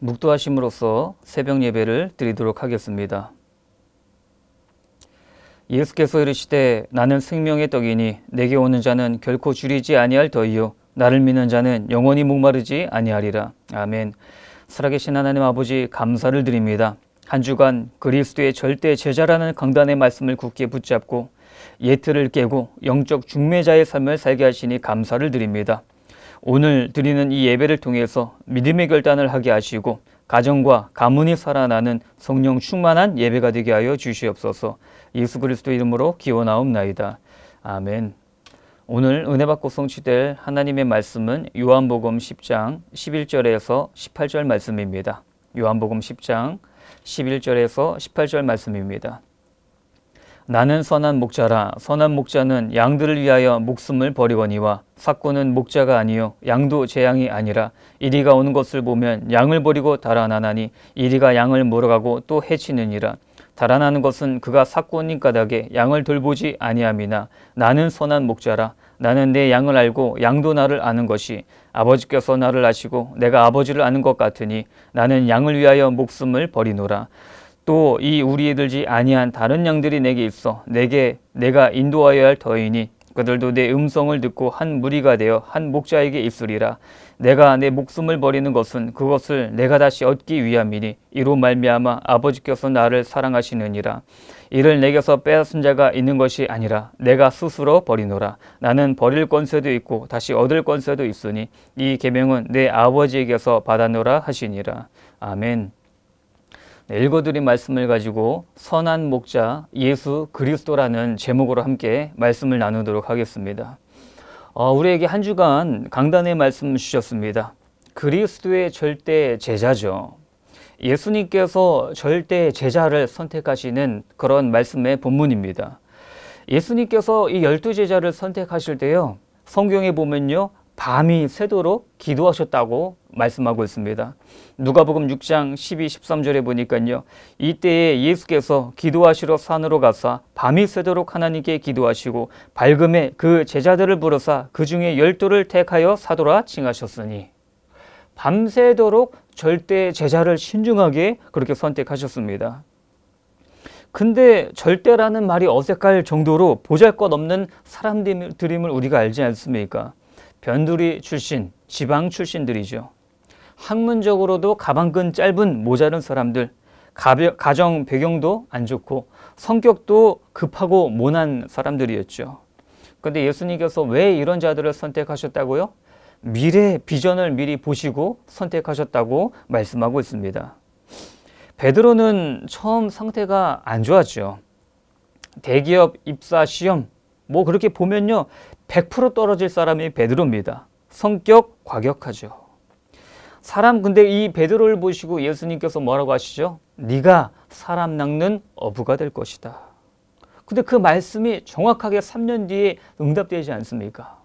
묵도하심으로써 새벽 예배를 드리도록 하겠습니다. 예수께서 이르시되 나는 생명의 떡이니 내게 오는 자는 결코 줄이지 아니할 더이요 나를 믿는 자는 영원히 목마르지 아니하리라. 아멘. 살아계신 하나님 아버지 감사를 드립니다. 한 주간 그리스도의 절대 제자라는 강단의 말씀을 굳게 붙잡고 예틀을 깨고 영적 중매자의 삶을 살게 하시니 감사를 드립니다. 오늘 드리는 이 예배를 통해서 믿음의 결단을 하게 하시고 가정과 가문이 살아나는 성령 충만한 예배가 되게 하여 주시옵소서. 예수 그리스도 이름으로 기원하옵나이다. 아멘. 오늘 은혜 받고 성취될 하나님의 말씀은 요한복음 10장 11절에서 18절 말씀입니다. 요한복음 10장 11절에서 18절 말씀입니다. 나는 선한 목자라 선한 목자는 양들을 위하여 목숨을 버리거니와 사건은 목자가 아니요 양도 재앙이 아니라 이리가 오는 것을 보면 양을 버리고 달아나나니 이리가 양을 몰아가고 또 해치느니라 달아나는 것은 그가 사건인 까닭에 양을 돌보지 아니함이나 나는 선한 목자라 나는 내 양을 알고 양도 나를 아는 것이 아버지께서 나를 아시고 내가 아버지를 아는 것 같으니 나는 양을 위하여 목숨을 버리노라 또이 우리들지 아니한 다른 양들이 내게 있어 내게 내가 인도하여야 할더이니 그들도 내 음성을 듣고 한 무리가 되어 한 목자에게 있으리라 내가 내 목숨을 버리는 것은 그것을 내가 다시 얻기 위함이니 이로 말미암아 아버지께서 나를 사랑하시느니라 이를 내게서 빼앗은 자가 있는 것이 아니라 내가 스스로 버리노라 나는 버릴 권세도 있고 다시 얻을 권세도 있으니 이 계명은 내 아버지에게서 받아노라 하시니라 아멘 읽어드린 말씀을 가지고 선한 목자 예수 그리스도라는 제목으로 함께 말씀을 나누도록 하겠습니다. 어, 우리에게 한 주간 강단의 말씀 주셨습니다. 그리스도의 절대 제자죠. 예수님께서 절대 제자를 선택하시는 그런 말씀의 본문입니다. 예수님께서 이 열두 제자를 선택하실 때요. 성경에 보면요. 밤이 새도록 기도하셨다고 말씀하고 있습니다. 누가복음 6장 12, 13절에 보니까요. 이때에 예수께서 기도하시러 산으로 가사 밤이 새도록 하나님께 기도하시고 밝음에 그 제자들을 부르사 그 중에 열두를 택하여 사도라 칭하셨으니 밤새도록 절대 제자를 신중하게 그렇게 선택하셨습니다. 근데 절대라는 말이 어색할 정도로 보잘것없는 사람들임을 우리가 알지 않습니까? 변두리 출신, 지방 출신들이죠. 학문적으로도 가방끈 짧은 모자른 사람들, 가벼, 가정 배경도 안 좋고 성격도 급하고 모난 사람들이었죠. 그런데 예수님께서 왜 이런 자들을 선택하셨다고요? 미래 비전을 미리 보시고 선택하셨다고 말씀하고 있습니다. 베드로는 처음 상태가 안 좋았죠. 대기업 입사 시험 뭐 그렇게 보면요 100% 떨어질 사람이 베드로입니다. 성격 과격하죠. 사람 근데 이 베드로를 보시고 예수님께서 뭐라고 하시죠? 네가 사람 낚는 어부가 될 것이다. 근데 그 말씀이 정확하게 3년 뒤에 응답되지 않습니까?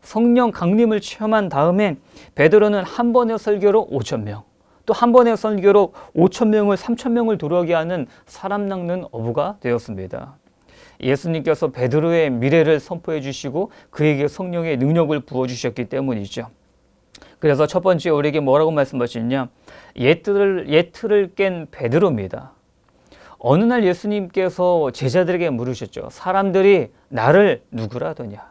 성령 강림을 체험한 다음에 베드로는 한 번의 설교로 5천 명, 또 한 번의 설교로 5천 명을 3천 명을 들어오게 하는 사람 낚는 어부가 되었습니다. 예수님께서 베드로의 미래를 선포해 주시고 그에게 성령의 능력을 부어 주셨기 때문이죠. 그래서 첫 번째 우리에게 뭐라고 말씀하셨냐 예틀을 예틀을 깬 베드로입니다. 어느 날 예수님께서 제자들에게 물으셨죠. 사람들이 나를 누구라 하더냐?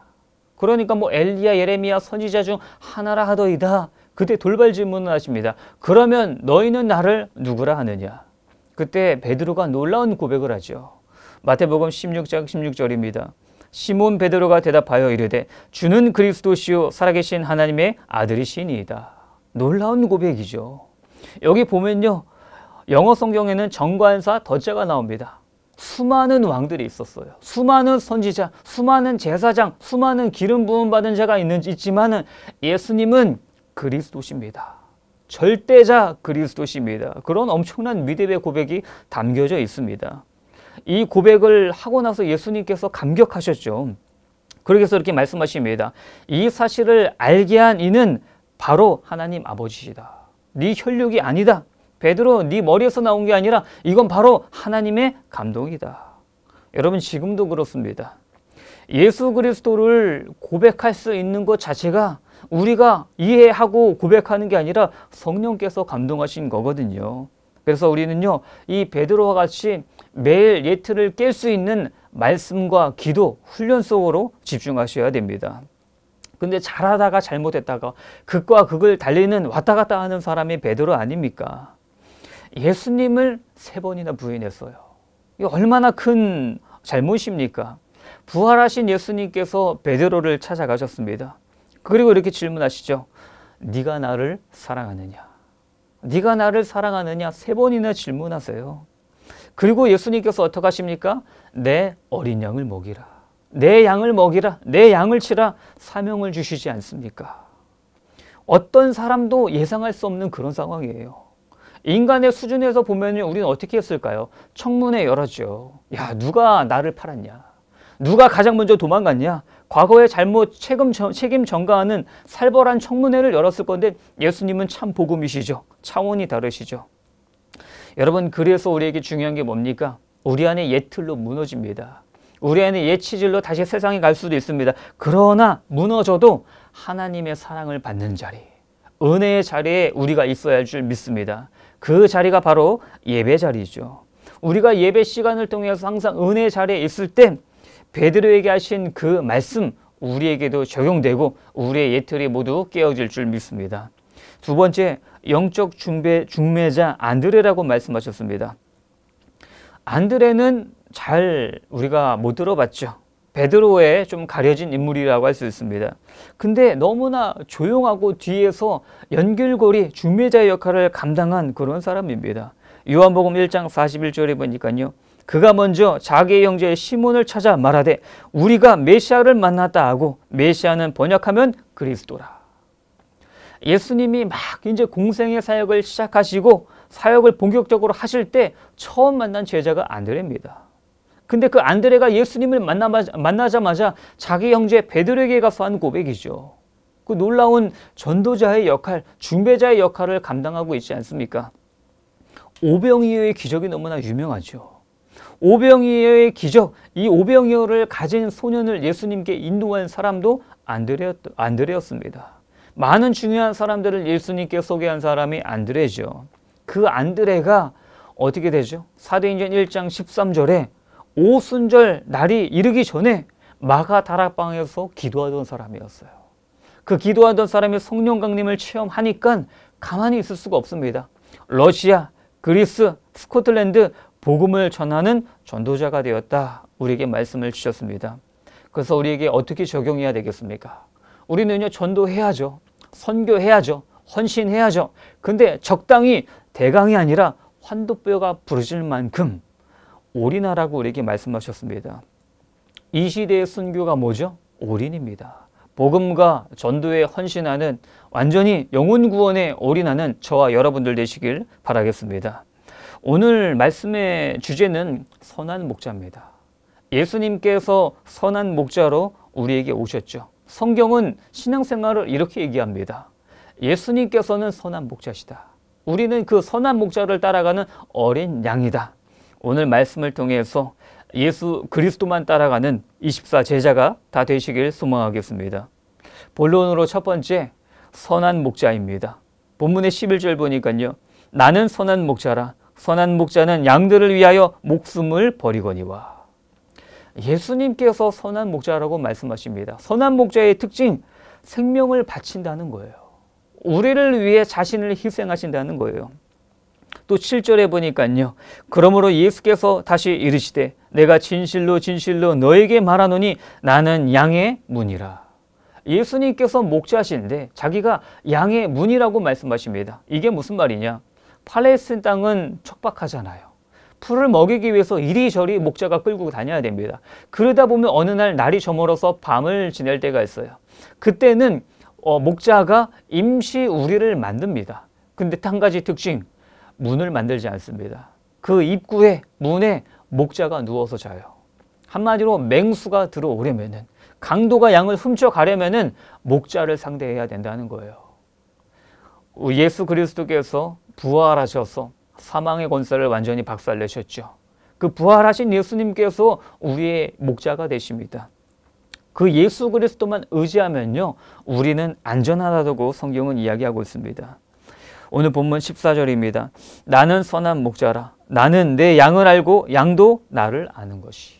그러니까 뭐 엘리야, 예레미야 선지자 중 하나라 하더이다. 그때 돌발 질문을 하십니다. 그러면 너희는 나를 누구라 하느냐? 그때 베드로가 놀라운 고백을 하죠. 마태복음 16장 16절입니다. 시몬 베드로가 대답하여 이르되 주는 그리스도시요 살아계신 하나님의 아들이시니이다. 놀라운 고백이죠. 여기 보면요. 영어 성경에는 정관사 더자가 나옵니다. 수많은 왕들이 있었어요. 수많은 선지자, 수많은 제사장, 수많은 기름 부음 받은 자가 있는 있지만은 예수님은 그리스도십니다. 절대자 그리스도십니다. 그런 엄청난 믿음의 고백이 담겨져 있습니다. 이 고백을 하고 나서 예수님께서 감격하셨죠. 그러기서 이렇게 말씀하십니다. 이 사실을 알게 한 이는 바로 하나님 아버지시다. 네 혈육이 아니다. 베드로 네 머리에서 나온 게 아니라 이건 바로 하나님의 감동이다. 여러분 지금도 그렇습니다. 예수 그리스도를 고백할 수 있는 것 자체가 우리가 이해하고 고백하는 게 아니라 성령께서 감동하신 거거든요. 그래서 우리는요 이 베드로와 같이 매일 예트를 깰 수 있는 말씀과 기도 훈련 속으로 집중하셔야 됩니다. 근데 잘하다가 잘못했다가 극과 극을 달리는 왔다 갔다 하는 사람이 베드로 아닙니까? 예수님을 세 번이나 부인했어요. 이 얼마나 큰 잘못입니까? 부활하신 예수님께서 베드로를 찾아가셨습니다. 그리고 이렇게 질문하시죠. 네가 나를 사랑하느냐? 네가 나를 사랑하느냐 세 번이나 질문하세요. 그리고 예수님께서 어떻게 하십니까? 내 어린 양을 먹이라. 내 양을 먹이라. 내 양을 치라. 사명을 주시지 않습니까? 어떤 사람도 예상할 수 없는 그런 상황이에요. 인간의 수준에서 보면 우리는 어떻게 했을까요? 청문회 열었죠. 야, 누가 나를 팔았냐? 누가 가장 먼저 도망갔냐? 과거의 잘못 책임, 책임 전가하는 살벌한 청문회를 열었을 건데 예수님은 참 복음이시죠. 차원이 다르시죠. 여러분 그래서 우리에게 중요한 게 뭡니까? 우리 안에 예틀로 무너집니다. 우리 안에 예치질로 다시 세상에 갈 수도 있습니다. 그러나 무너져도 하나님의 사랑을 받는 자리, 은혜의 자리에 우리가 있어야 할 줄 믿습니다. 그 자리가 바로 예배 자리죠. 우리가 예배 시간을 통해서 항상 은혜 자리에 있을 때 베드로에게 하신 그 말씀 우리에게도 적용되고 우리의 예틀이 모두 깨어질 줄 믿습니다. 두 번째, 영적 중배, 중매자 안드레라고 말씀하셨습니다. 안드레는 잘 우리가 못 들어봤죠. 베드로에좀 가려진 인물이라고 할 수 있습니다. 근데 너무나 조용하고 뒤에서 연결고리 중매자의 역할을 감당한 그런 사람입니다. 요한복음 1장 41절에 보니까요. 그가 먼저 자기의 형제 시몬을 찾아 말하되 우리가 메시아를 만났다 하고 메시아는 번역하면 그리스도라. 예수님이 막 이제 공생의 사역을 시작하시고 사역을 본격적으로 하실 때 처음 만난 제자가 안드레입니다. 근데 그 안드레가 예수님을 만나자마자 자기 형제 베드로에게 가서 한 고백이죠. 그 놀라운 전도자의 역할, 중배자의 역할을 감당하고 있지 않습니까? 오병이어의 기적이 너무나 유명하죠. 오병이어의 기적, 이 오병이어를 가진 소년을 예수님께 인도한 사람도 안드레였, 안드레였습니다. 많은 중요한 사람들을 예수님께 소개한 사람이 안드레죠. 그 안드레가 어떻게 되죠? 사도행전 1장 13절에 오순절 날이 이르기 전에 마가 다락방에서 기도하던 사람이었어요. 그 기도하던 사람이 성령 강림을 체험하니까 가만히 있을 수가 없습니다. 러시아, 그리스, 스코틀랜드 복음을 전하는 전도자가 되었다. 우리에게 말씀을 주셨습니다. 그래서 우리에게 어떻게 적용해야 되겠습니까? 우리는요, 전도해야죠. 선교해야죠. 헌신해야죠. 근데 적당히 대강이 아니라 환도뼈가 부러질 만큼 올인하라고 우리에게 말씀하셨습니다. 이 시대의 순교가 뭐죠? 올인입니다. 복음과 전도에 헌신하는 완전히 영혼 구원에 올인하는 저와 여러분들 되시길 바라겠습니다. 오늘 말씀의 주제는 선한 목자입니다. 예수님께서 선한 목자로 우리에게 오셨죠. 성경은 신앙생활을 이렇게 얘기합니다. 예수님께서는 선한 목자시다. 우리는 그 선한 목자를 따라가는 어린 양이다. 오늘 말씀을 통해서 예수 그리스도만 따라가는 24 제자가 다 되시길 소망하겠습니다. 본론으로 첫 번째 선한 목자입니다. 본문의 11절 보니까요. 나는 선한 목자라 선한 목자는 양들을 위하여 목숨을 버리거니와 예수님께서 선한 목자라고 말씀하십니다. 선한 목자의 특징 생명을 바친다는 거예요. 우리를 위해 자신을 희생하신다는 거예요. 또 7절에 보니까요. 그러므로 예수께서 다시 이르시되 내가 진실로 진실로 너에게 말하노니 나는 양의 문이라. 예수님께서 목자신데 자기가 양의 문이라고 말씀하십니다. 이게 무슨 말이냐? 팔레스틴 땅은 척박하잖아요. 풀을 먹이기 위해서 이리저리 목자가 끌고 다녀야 됩니다. 그러다 보면 어느 날 날이 저물어서 밤을 지낼 때가 있어요. 그때는 어, 목자가 임시 우리를 만듭니다. 근데 한 가지 특징, 문을 만들지 않습니다. 그 입구에, 문에 목자가 누워서 자요. 한마디로 맹수가 들어오려면은 강도가 양을 훔쳐가려면은 목자를 상대해야 된다는 거예요. 예수 그리스도께서 부활하셔서 사망의 권세를 완전히 박살내셨죠. 그 부활하신 예수님께서 우리의 목자가 되십니다. 그 예수 그리스도만 의지하면요. 우리는 안전하다고 성경은 이야기하고 있습니다. 오늘 본문 14절입니다. 나는 선한 목자라. 나는 내 양을 알고 양도 나를 아는 것이.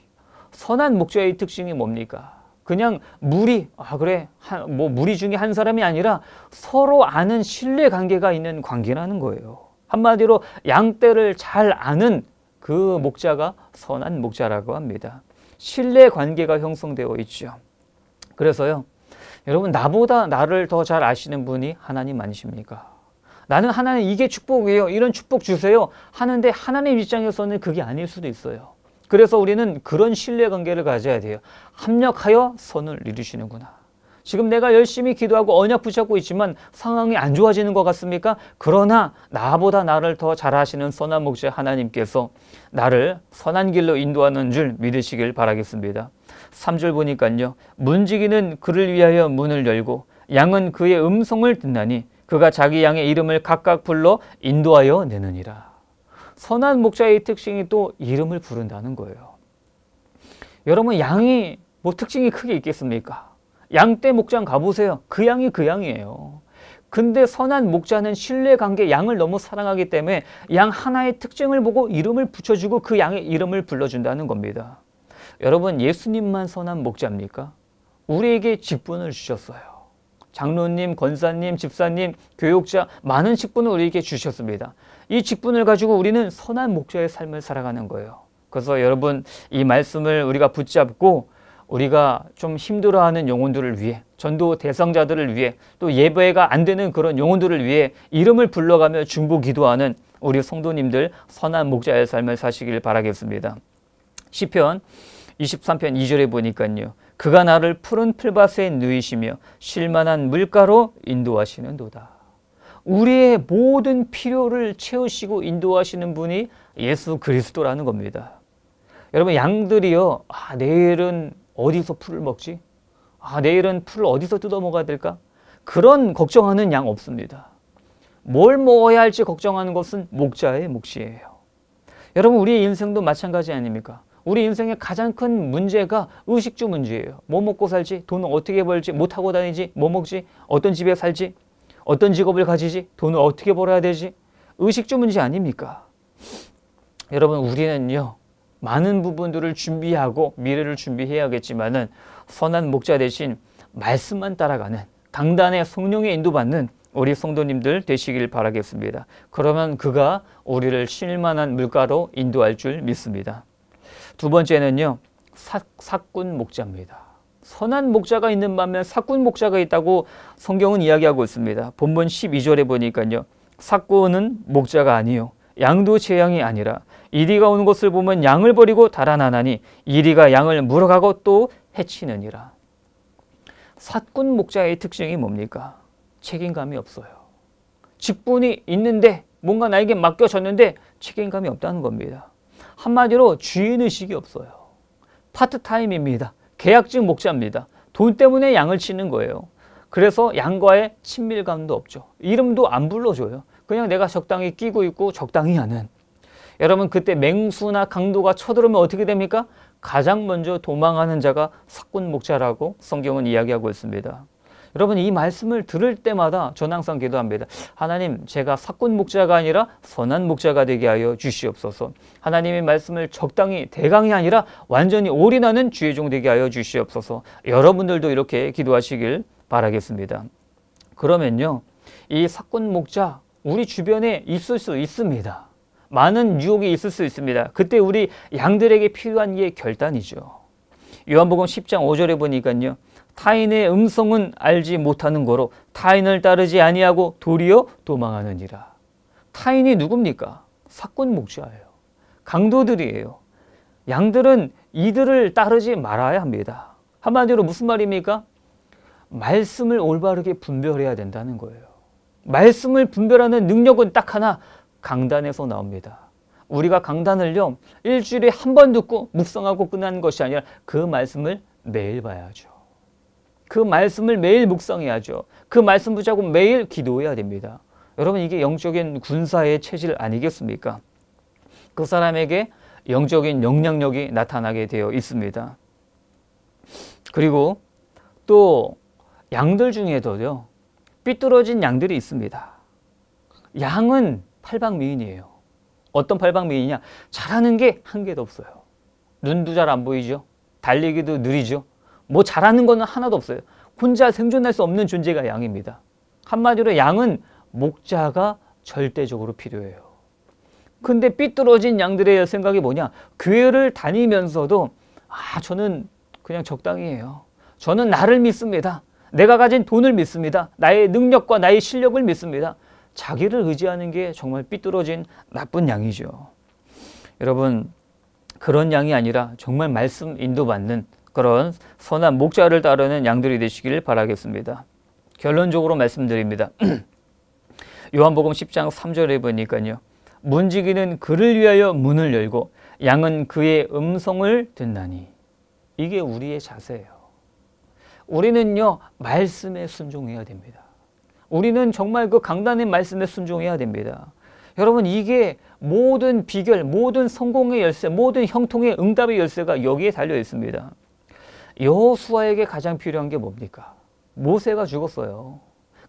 선한 목자의 특징이 뭡니까? 그냥 무리 아 그래 한, 뭐 무리 중에 한 사람이 아니라 서로 아는 신뢰 관계가 있는 관계라는 거예요. 한마디로 양떼를 잘 아는 그 목자가 선한 목자라고 합니다. 신뢰 관계가 형성되어 있죠. 그래서요. 여러분 나보다 나를 더 잘 아시는 분이 하나님 아니십니까? 나는 하나님 이게 축복이에요. 이런 축복 주세요. 하는데 하나님 입장에서는 그게 아닐 수도 있어요. 그래서 우리는 그런 신뢰관계를 가져야 돼요. 합력하여 선을 이루시는구나. 지금 내가 열심히 기도하고 언약 붙잡고 있지만 상황이 안 좋아지는 것 같습니까? 그러나 나보다 나를 더 잘하시는 선한 목자 하나님께서 나를 선한 길로 인도하는 줄 믿으시길 바라겠습니다. 3절 보니까요. 문지기는 그를 위하여 문을 열고 양은 그의 음성을 듣나니 그가 자기 양의 이름을 각각 불러 인도하여 내느니라. 선한 목자의 특징이 또 이름을 부른다는 거예요. 여러분 양이 뭐 특징이 크게 있겠습니까? 양떼 목장 가보세요. 그 양이 그 양이에요. 근데 선한 목자는 신뢰관계 양을 너무 사랑하기 때문에 양 하나의 특징을 보고 이름을 붙여주고 그 양의 이름을 불러준다는 겁니다. 여러분 예수님만 선한 목자입니까? 우리에게 직분을 주셨어요. 장로님, 권사님, 집사님, 교육자 많은 직분을 우리에게 주셨습니다. 이 직분을 가지고 우리는 선한 목자의 삶을 살아가는 거예요. 그래서 여러분 이 말씀을 우리가 붙잡고 우리가 좀 힘들어하는 영혼들을 위해 전도 대상자들을 위해 또 예배가 안 되는 그런 영혼들을 위해 이름을 불러가며 중보 기도하는 우리 성도님들 선한 목자의 삶을 사시길 바라겠습니다. 시편 23편 2절에 보니까요. 그가 나를 푸른 풀밭에 누이시며 실만한 물가로 인도하시는 도다. 우리의 모든 필요를 채우시고 인도하시는 분이 예수 그리스도라는 겁니다. 여러분 양들이요. 아, 내일은 어디서 풀을 먹지? 아, 내일은 풀을 어디서 뜯어 먹어야 될까? 그런 걱정하는 양 없습니다. 뭘 먹어야 할지 걱정하는 것은 목자의 몫이에요. 여러분 우리 인생도 마찬가지 아닙니까? 우리 인생의 가장 큰 문제가 의식주 문제예요. 뭐 먹고 살지, 돈 어떻게 벌지, 뭐 타고 다니지, 뭐 먹지, 어떤 집에 살지. 어떤 직업을 가지지? 돈을 어떻게 벌어야 되지? 의식주 문제 아닙니까? 여러분 우리는요. 많은 부분들을 준비하고 미래를 준비해야겠지만은 선한 목자 대신 말씀만 따라가는 강단의 성령의 인도받는 우리 성도님들 되시길 바라겠습니다. 그러면 그가 우리를 실만한 물가로 인도할 줄 믿습니다. 두 번째는요. 사, 사꾼 목자입니다. 선한 목자가 있는 반면 사꾼 목자가 있다고 성경은 이야기하고 있습니다. 본문 12절에 보니까요. 사꾼은 목자가 아니요. 양도 제 양이 아니라 이리가 오는 것을 보면 양을 버리고 달아나나니 이리가 양을 물어가고 또 해치느니라. 사꾼 목자의 특징이 뭡니까? 책임감이 없어요. 직분이 있는데 뭔가 나에게 맡겨졌는데 책임감이 없다는 겁니다. 한마디로 주인의식이 없어요. 파트타임입니다. 계약직 목자입니다. 돈 때문에 양을 치는 거예요. 그래서 양과의 친밀감도 없죠. 이름도 안 불러줘요. 그냥 내가 적당히 끼고 있고 적당히 하는. 여러분 그때 맹수나 강도가 쳐들어면 어떻게 됩니까? 가장 먼저 도망하는 자가 사꾼 목자라고 성경은 이야기하고 있습니다. 여러분 이 말씀을 들을 때마다 저는 항상 기도합니다. 하나님 제가 사꾼 목자가 아니라 선한 목자가 되게 하여 주시옵소서. 하나님의 말씀을 적당히 대강이 아니라 완전히 올인하는 주의 종 되게 하여 주시옵소서. 여러분들도 이렇게 기도하시길 바라겠습니다. 그러면요. 이 사꾼 목자 우리 주변에 있을 수 있습니다. 많은 유혹이 있을 수 있습니다. 그때 우리 양들에게 필요한 게 결단이죠. 요한복음 10장 5절에 보니까요. 타인의 음성은 알지 못하는 거로 타인을 따르지 아니하고 도리어 도망하느니라. 타인이 누굽니까? 사건 목자예요. 강도들이에요. 양들은 이들을 따르지 말아야 합니다. 한마디로 무슨 말입니까? 말씀을 올바르게 분별해야 된다는 거예요. 말씀을 분별하는 능력은 딱 하나 강단에서 나옵니다. 우리가 강단을요 일주일에 한 번 듣고 묵상하고 끝나는 것이 아니라 그 말씀을 매일 봐야죠. 그 말씀을 매일 묵상해야죠. 그 말씀 붙잡고 매일 기도해야 됩니다. 여러분 이게 영적인 군사의 체질 아니겠습니까? 그 사람에게 영적인 영향력이 나타나게 되어 있습니다. 그리고 또 양들 중에도요. 삐뚤어진 양들이 있습니다. 양은 팔방미인이에요. 어떤 팔방미인이냐? 잘하는 게 한 개도 없어요. 눈도 잘 안 보이죠. 달리기도 느리죠. 뭐 잘하는 거는 하나도 없어요. 혼자 생존할 수 없는 존재가 양입니다. 한마디로 양은 목자가 절대적으로 필요해요. 근데 삐뚤어진 양들의 생각이 뭐냐? 교회를 다니면서도 아, 저는 그냥 적당히 해요. 저는 나를 믿습니다. 내가 가진 돈을 믿습니다. 나의 능력과 나의 실력을 믿습니다. 자기를 의지하는 게 정말 삐뚤어진 나쁜 양이죠. 여러분, 그런 양이 아니라 정말 말씀 인도받는 그런 선한 목자를 따르는 양들이 되시길 바라겠습니다. 결론적으로 말씀드립니다. 요한복음 10장 3절에 보니까요. 문지기는 그를 위하여 문을 열고 양은 그의 음성을 듣나니 이게 우리의 자세예요. 우리는요 말씀에 순종해야 됩니다. 우리는 정말 그 강단의 말씀에 순종해야 됩니다. 여러분 이게 모든 비결, 모든 성공의 열쇠, 모든 형통의 응답의 열쇠가 여기에 달려 있습니다. 여호수아에게 가장 필요한 게 뭡니까? 모세가 죽었어요.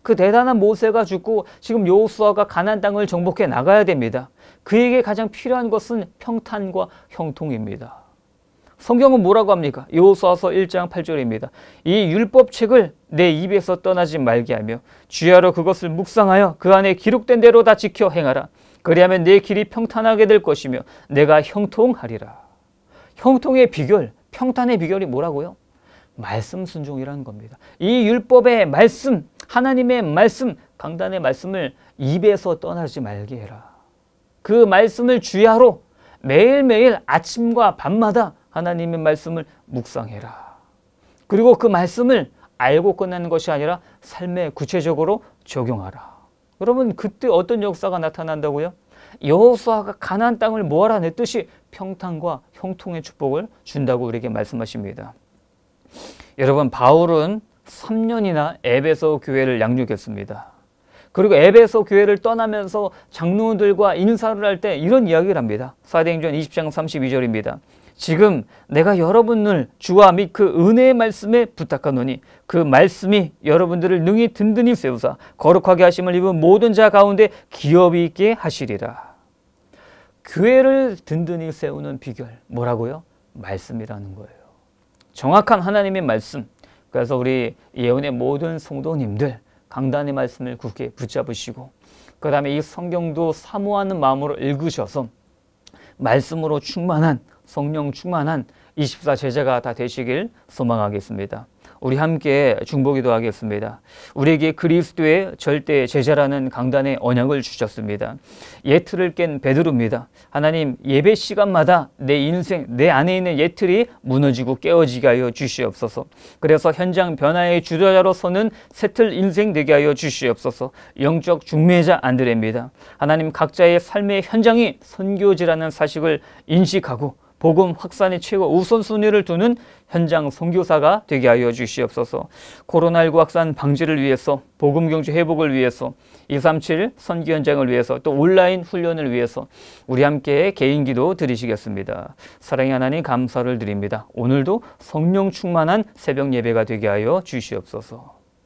그 대단한 모세가 죽고 지금 여호수아가 가나안 땅을 정복해 나가야 됩니다. 그에게 가장 필요한 것은 평탄과 형통입니다. 성경은 뭐라고 합니까? 여호수아서 1장 8절입니다. 이 율법책을 내 입에서 떠나지 말게 하며 주야로 그것을 묵상하여 그 안에 기록된 대로 다 지켜 행하라. 그리하면 내 길이 평탄하게 될 것이며 내가 형통하리라. 형통의 비결, 평탄의 비결이 뭐라고요? 말씀 순종이라는 겁니다. 이 율법의 말씀, 하나님의 말씀, 강단의 말씀을 입에서 떠나지 말게 해라. 그 말씀을 주야로 매일매일 아침과 밤마다 하나님의 말씀을 묵상해라. 그리고 그 말씀을 알고 끝내는 것이 아니라 삶에 구체적으로 적용하라. 여러분 그때 어떤 역사가 나타난다고요? 여호수아가 가나안 땅을 모아라 냈듯이 평탄과 형통의 축복을 준다고 우리에게 말씀하십니다. 여러분 바울은 3년이나 에베소 교회를 양육했습니다. 그리고 에베소 교회를 떠나면서 장로들과 인사를 할 때 이런 이야기를 합니다. 사도행전 20장 32절입니다. 지금 내가 여러분을 주와 및 그 은혜의 말씀에 부탁하노니 그 말씀이 여러분들을 능히 든든히 세우사 거룩하게 하심을 입은 모든 자 가운데 기업이 있게 하시리라. 교회를 든든히 세우는 비결 뭐라고요? 말씀이라는 거예요. 정확한 하나님의 말씀. 그래서 우리 예언의 모든 성도님들 강단의 말씀을 굳게 붙잡으시고 그 다음에 이 성경도 사모하는 마음으로 읽으셔서 말씀으로 충만한 성령 충만한 24제자가 다 되시길 소망하겠습니다. 우리 함께 중보기도 하겠습니다. 우리에게 그리스도의 절대 제자라는 강단의 언약을 주셨습니다. 예틀을 깬 베드로입니다. 하나님 예배 시간마다 내 인생 내 안에 있는 예틀이 무너지고 깨어지게 하여 주시옵소서. 그래서 현장 변화의 주도자로서는 새틀 인생 되게 하여 주시옵소서. 영적 중매자 안드레입니다. 하나님 각자의 삶의 현장이 선교지라는 사실을 인식하고 복음 확산이 최고 우선순위를 두는 현장 선교사가 되게 하여 주시옵소서. 코로나19 확산 방지를 위해서, 복음 경제 회복을 위해서, 237 선기 현장을 위해서, 또 온라인 훈련을 위해서 우리 함께 개인 기도 드리시겠습니다. 사랑의 하나님 감사를 드립니다. 오늘도 성령 충만한 새벽 예배가 되게 하여 주시옵소서.